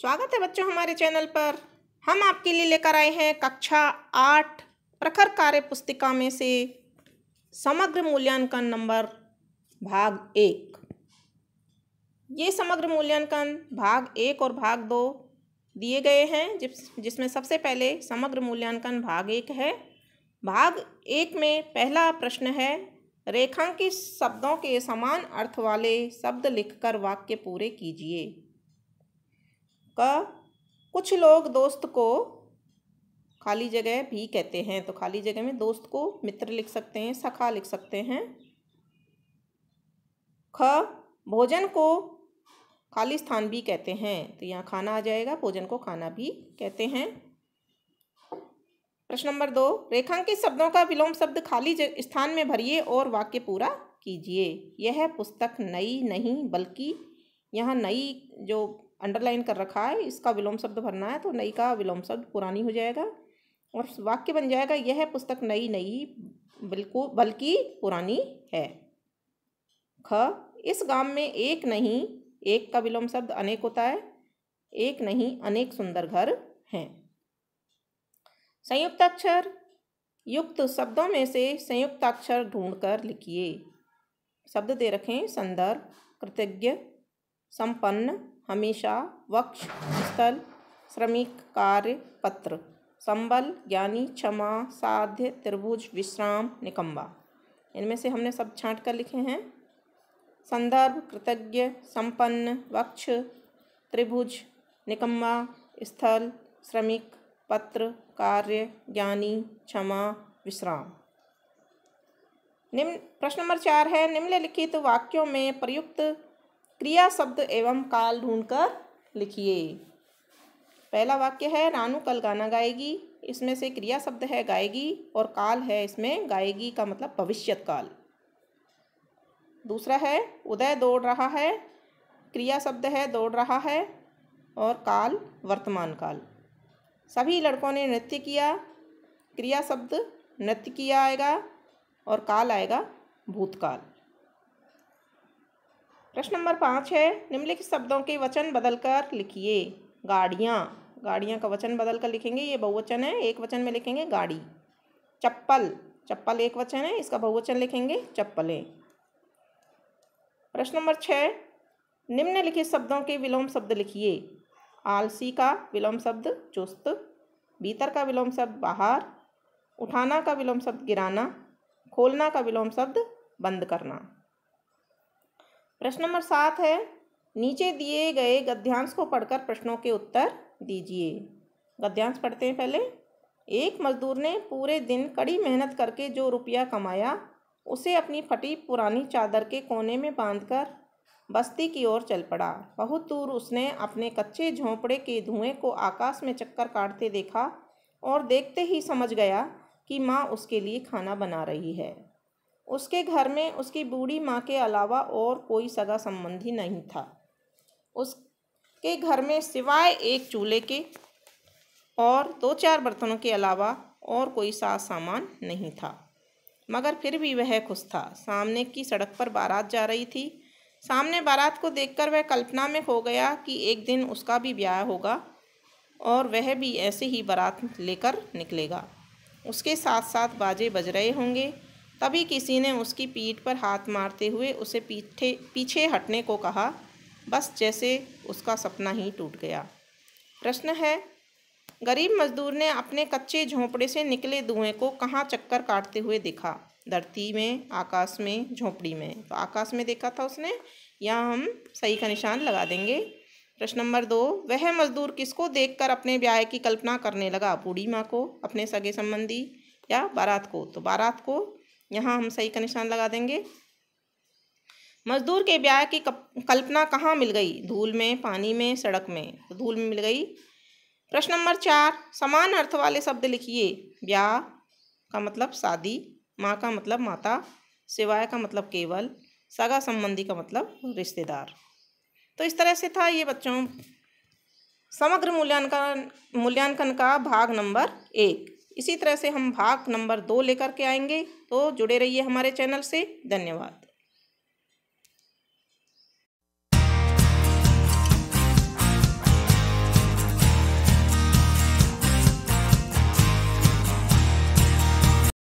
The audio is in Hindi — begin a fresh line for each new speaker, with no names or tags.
स्वागत है बच्चों हमारे चैनल पर हम आपके लिए लेकर आए हैं कक्षा आठ प्रखर कार्य पुस्तिका में से समग्र मूल्यांकन नंबर भाग एक ये समग्र मूल्यांकन भाग एक और भाग दो दिए गए हैं जिस जिसमें सबसे पहले समग्र मूल्यांकन भाग एक है भाग एक में पहला प्रश्न है रेखांकित शब्दों के समान अर्थ वाले शब्द लिखकर वाक्य पूरे कीजिए का कुछ लोग दोस्त को खाली जगह भी कहते हैं तो खाली जगह में दोस्त को मित्र लिख सकते हैं सखा लिख सकते हैं ख भोजन को खाली स्थान भी कहते हैं तो यहाँ खाना आ जाएगा भोजन को खाना भी कहते हैं प्रश्न नंबर दो रेखांकित शब्दों का विलोम शब्द खाली स्थान में भरिए और वाक्य पूरा कीजिए यह पुस्तक नई नहीं बल्कि यहाँ नई जो अंडरलाइन कर रखा है इसका विलोम शब्द भरना है तो नई का विलोम शब्द पुरानी हो जाएगा और वाक्य बन जाएगा यह पुस्तक नई नई बिल्कुल बल्कि पुरानी है ख इस गांव में एक नहीं एक का विलोम शब्द अनेक होता है एक नहीं अनेक सुंदर घर हैं संयुक्त अक्षर युक्त शब्दों में से संयुक्त अक्षर ढूंढकर लिखिए शब्द दे रखें संदर्भ कृतज्ञ संपन्न हमेशा वक्ष स्थल श्रमिक कार्य पत्र संबल ज्ञानी क्षमा साध्य त्रिभुज विश्राम निकम्बा इनमें से हमने सब छाँट कर लिखे हैं संदर्भ कृतज्ञ संपन्न वक्ष त्रिभुज निकम्बा स्थल श्रमिक पत्र कार्य ज्ञानी क्षमा विश्राम निम्न प्रश्न नंबर चार है निम्नलिखित तो वाक्यों में प्रयुक्त क्रिया शब्द एवं काल ढूंढकर लिखिए पहला वाक्य है रानू कल गाना गाएगी इसमें से क्रिया शब्द है गाएगी और काल है इसमें गाएगी का मतलब भविष्यत काल दूसरा है उदय दौड़ रहा है क्रिया शब्द है दौड़ रहा है और काल वर्तमान काल सभी लड़कों ने नृत्य किया क्रिया शब्द नृत्य किया आएगा और काल आएगा भूतकाल प्रश्न नंबर पाँच है निम्नलिखित शब्दों के वचन बदलकर लिखिए गाड़ियाँ गाड़ियाँ का वचन बदल कर लिखेंगे ये बहुवचन है एक वचन में लिखेंगे गाड़ी चप्पल चप्पल एक वचन है इसका बहुवचन लिखेंगे चप्पलें प्रश्न नंबर छः निम्नलिखित शब्दों के विलोम शब्द लिखिए आलसी का विलोम शब्द चुस्त भीतर का विलोम शब्द बाहर उठाना का विलोम शब्द गिराना खोलना का विलोम शब्द बंद करना प्रश्न नंबर सात है नीचे दिए गए गद्यांश को पढ़कर प्रश्नों के उत्तर दीजिए गद्यांश पढ़ते हैं पहले एक मजदूर ने पूरे दिन कड़ी मेहनत करके जो रुपया कमाया उसे अपनी फटी पुरानी चादर के कोने में बांधकर बस्ती की ओर चल पड़ा बहुत दूर उसने अपने कच्चे झोंपड़े के धुएं को आकाश में चक्कर काटते देखा और देखते ही समझ गया कि माँ उसके लिए खाना बना रही है उसके घर में उसकी बूढ़ी माँ के अलावा और कोई सगा संबंधी नहीं था उसके घर में सिवाय एक चूल्हे के और दो चार बर्तनों के अलावा और कोई सास सामान नहीं था मगर फिर भी वह खुश था सामने की सड़क पर बारात जा रही थी सामने बारात को देखकर वह कल्पना में खो गया कि एक दिन उसका भी ब्याह होगा और वह भी ऐसे ही बारात लेकर निकलेगा उसके साथ साथ बाजे बज रहे होंगे तभी किसी ने उसकी पीठ पर हाथ मारते हुए उसे पीठे पीछे हटने को कहा बस जैसे उसका सपना ही टूट गया प्रश्न है गरीब मजदूर ने अपने कच्चे झोंपड़े से निकले धुएं को कहाँ चक्कर काटते हुए देखा धरती में आकाश में झोंपड़ी में तो आकाश में देखा था उसने यहाँ हम सही का निशान लगा देंगे प्रश्न नंबर दो वह मजदूर किसको देखकर अपने व्याय की कल्पना करने लगा बूढ़ी माँ को अपने सगे संबंधी या बारात को तो बारात को यहाँ हम सही का निशान लगा देंगे मजदूर के ब्याह की कल्पना कहाँ मिल गई धूल में पानी में सड़क में तो धूल में मिल गई प्रश्न नंबर चार समान अर्थ वाले शब्द लिखिए ब्याह का मतलब शादी माँ का मतलब माता सिवाय का मतलब केवल सगा संबंधी का मतलब रिश्तेदार तो इस तरह से था ये बच्चों समग्र मूल्यांकन मूल्यांकन का भाग नंबर एक इसी तरह से हम भाग नंबर दो लेकर के आएंगे तो जुड़े रहिए हमारे चैनल से धन्यवाद